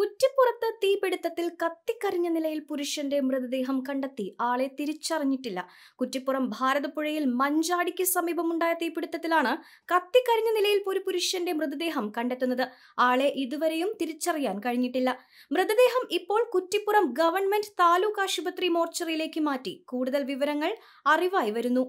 കുറ്റിപ്പുറത്ത് തീപിടുത്തത്തിൽ കത്തിക്കരിഞ്ഞ നിലയിൽ പുരുഷന്റെ മൃതദേഹം കണ്ടെത്തി ആളെ തിരിച്ചറിഞ്ഞിട്ടില്ല കുറ്റിപ്പുറം ഭാരതപ്പുഴയിൽ മഞ്ചാടിക്ക് സമീപമുണ്ടായ തീപിടുത്തത്തിലാണ് കത്തിക്കരിഞ്ഞ നിലയിൽ ഒരു പുരുഷന്റെ മൃതദേഹം കണ്ടെത്തുന്നത് ആളെ ഇതുവരെയും തിരിച്ചറിയാൻ കഴിഞ്ഞിട്ടില്ല മൃതദേഹം ഇപ്പോൾ കുറ്റിപ്പുറം ഗവൺമെന്റ് താലൂക്ക് ആശുപത്രി മോർച്ചറിയിലേക്ക് മാറ്റി കൂടുതൽ വിവരങ്ങൾ അറിവായി വരുന്നു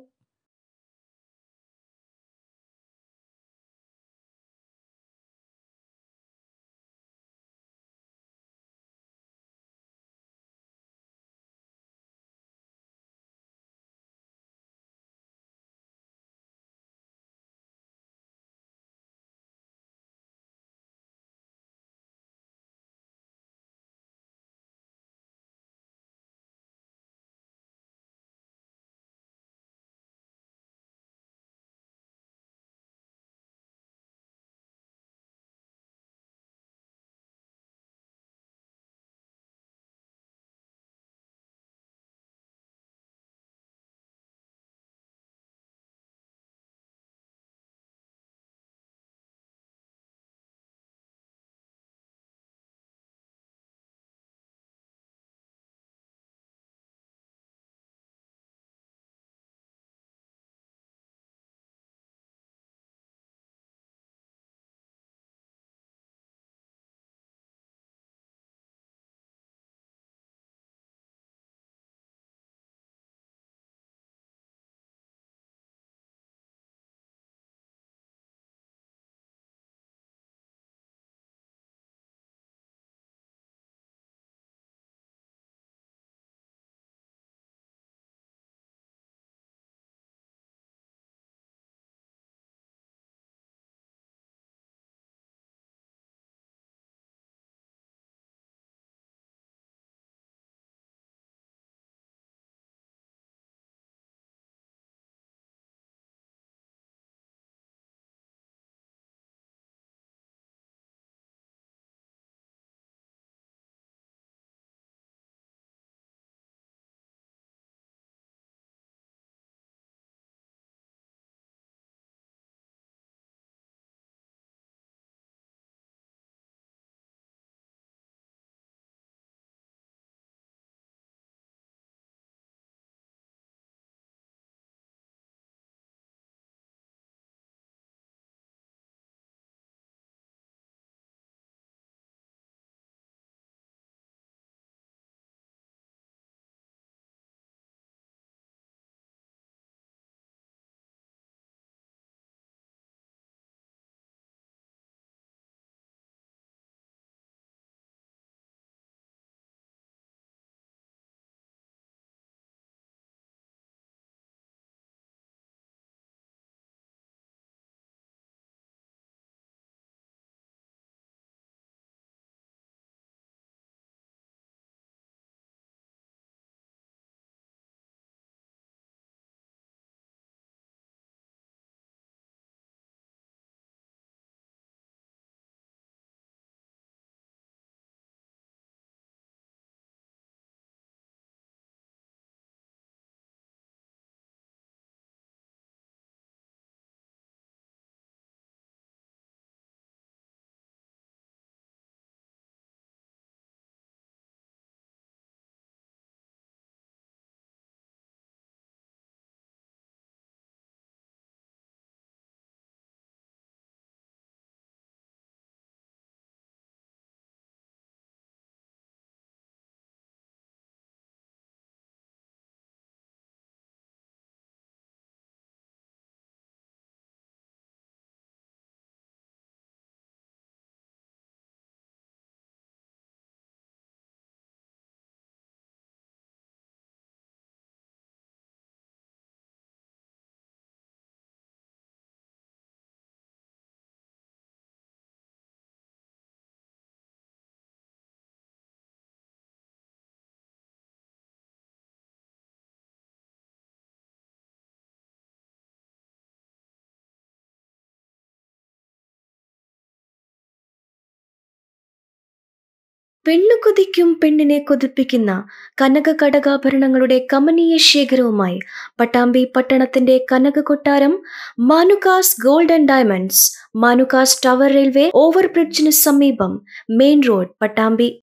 പെണ്ണു കൊതിക്കും പെണ്ണിനെ കൊതിപ്പിക്കുന്ന കനക കടകാഭരണങ്ങളുടെ കമനീയ ശേഖരവുമായി പട്ടാമ്പി പട്ടണത്തിന്റെ കനക കൊട്ടാരം Manukas gold and diamonds Manukas tower railway ഓവർബ്രിഡ്ജിന് സമീപം മെയിൻ റോഡ് പട്ടാമ്പി